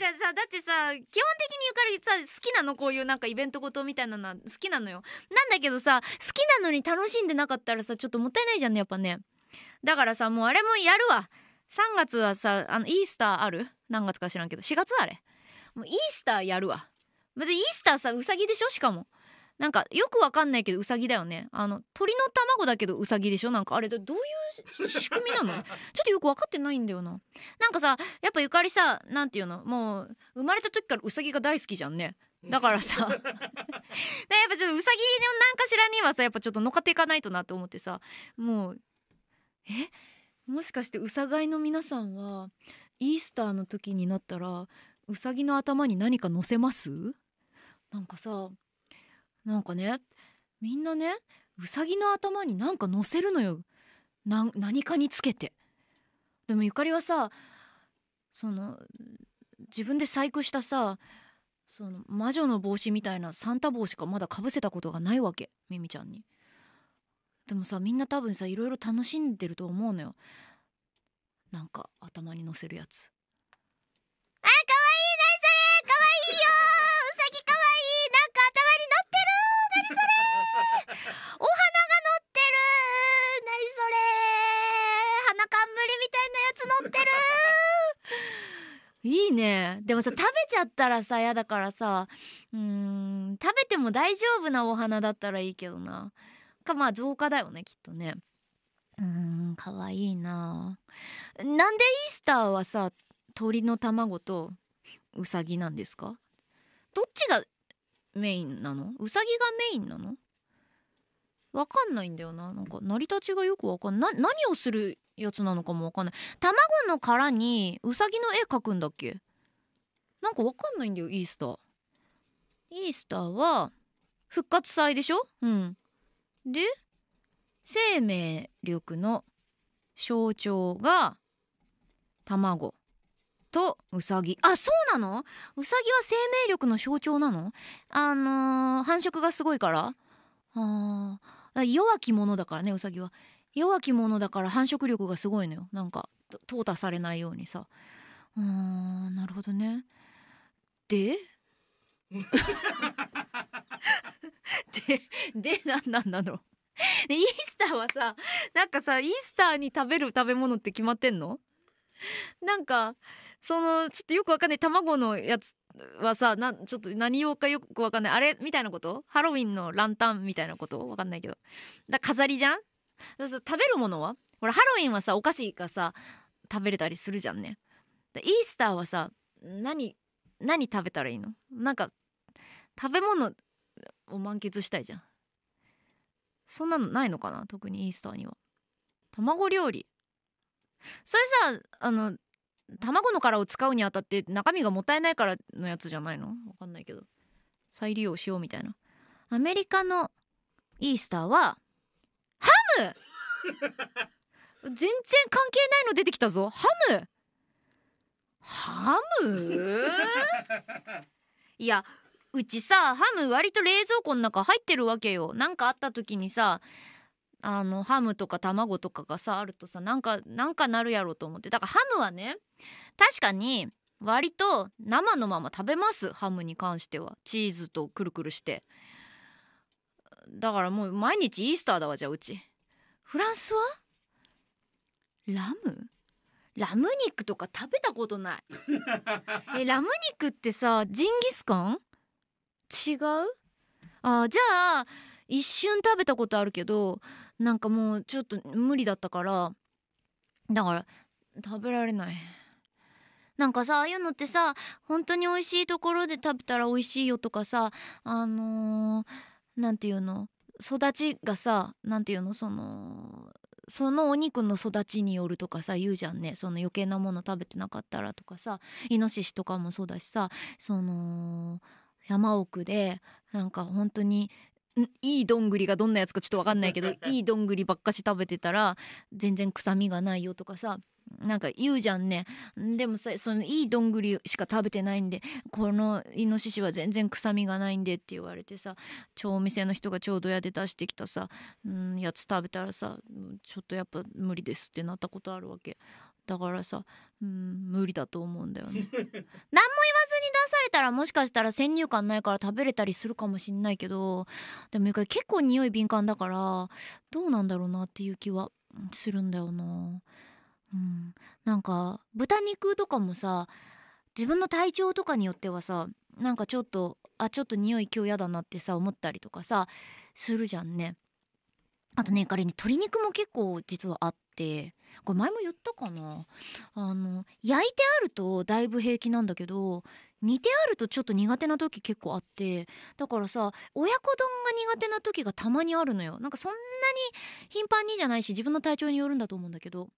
なんかさだってさ基本的にゆかりさ好きなのこういうなんかイベントごとみたいなのは好きなのよなんだけどさ好きなのに楽しんでなかったらさちょっともったいないじゃんねやっぱねだからさもうあれもやるわ3月はさあのイースターある何月か知らんけど4月あれもうイースターやるわ別にイースターさうさぎでしょしかもなんかよくわかんないけどウサギだよねあの鳥の卵だけどウサギでしょなんかあれどういう仕組みなの ちょっとよく分かってないんだよななんかさやっぱゆかりさなんていうのもう生まれた時からウサギが大好きじゃんねだからさだからやっぱちょっとウサギの何かしらにはさやっぱちょっと乗っかっていかないとなと思ってさもうえもしかしてウサガイの皆さんはイースターの時になったらウサギの頭に何か乗せますなんかさなんかねみんなねうさぎの頭になんか乗せるのよ何かにつけてでもゆかりはさその自分で細工したさその魔女の帽子みたいなサンタ帽しかまだかぶせたことがないわけミミちゃんにでもさみんな多分さいろいろ楽しんでると思うのよなんか頭にのせるやつみたいなやつ乗ってる いいねでもさ食べちゃったらさ嫌だからさうん食べても大丈夫なお花だったらいいけどなかまあ造花だよねきっとねうんかわいいななんでイースターはさ鳥の卵とウサギなんですかどっちがメインなのウサギがメインなのわかんないんだよななんか成り立ちがよくわかんない何をするやつなのかもわかんない卵の殻にウサギの絵描くんだっけなんかわかんないんだよイースターイースターは復活祭でしょうんで生命力の象徴が卵とウサギあそうなのウサギは生命力の象徴なのあのー、繁殖がすごいからあ弱き者だからねウサギは弱き者だから繁殖力がすごいのよなんか淘汰されないようにさうーんなるほどねで でで何なんなろうでイースターはさなんかさイースターに食べる食べ物って決まってんのなんかそのちょっとよくわかんない卵のやつはさなちょっと何用かよくわかんないあれみたいなことハロウィンのランタンみたいなことわかんないけどだ飾りじゃんそうそう食べるものはほらハロウィンはさお菓子がさ食べれたりするじゃんねイースターはさ何何食べたらいいのなんか食べ物を満喫したいじゃんそんなのないのかな特にイースターには卵料理それさあの卵の殻を使うにあたって中身がもったいないからのやつじゃないのわかんないけど再利用しようみたいなアメリカのイースターはム全然関係ないの出てきたぞハムハム いやうちさハム割と冷蔵庫の中入ってるわけよなんかあった時にさあのハムとか卵とかがさあるとさなんかなんかなるやろと思ってだからハムはね確かに割と生のまま食べますハムに関してはチーズとくるくるしてだからもう毎日イースターだわじゃあうち。フランスはラムラム肉とか食べたことない えラム肉ってさジンギスカン違うあじゃあ一瞬食べたことあるけどなんかもうちょっと無理だったからだから食べられないなんかさああいうのってさ本当に美味しいところで食べたら美味しいよとかさあのー、て言うの育ちがさ何て言うのそのそのお肉の育ちによるとかさ言うじゃんねその余計なもの食べてなかったらとかさイノシシとかもそうだしさその山奥でなんか本当にいいどんぐりがどんなやつかちょっと分かんないけどいいどんぐりばっかし食べてたら全然臭みがないよとかさなんか言うじゃんねでもさそのいいどんぐりしか食べてないんでこのイノシシは全然臭みがないんでって言われてさ超お店の人がちょうどやで出してきたさ、ん、やつ食べたらさちょっとやっぱ無理ですってなったことあるわけだからさ、うん、無理だと思うんだよね 何も言わずに出されたらもしかしたら先入観ないから食べれたりするかもしんないけどでも結構匂い敏感だからどうなんだろうなっていう気はするんだよな、うん、なんか豚肉とかもさ自分の体調とかによってはさなんかちょっとあちょっと匂い今日嫌だなってさ思ったりとかさするじゃんね。あとね彼に鶏肉も結構実はあってこれ前も言ったかなあの焼いてあるとだいぶ平気なんだけど煮てあるとちょっと苦手な時結構あってだからさ親子丼が苦手な時がたまにあるのよなんかそんなに頻繁にじゃないし自分の体調によるんだと思うんだけど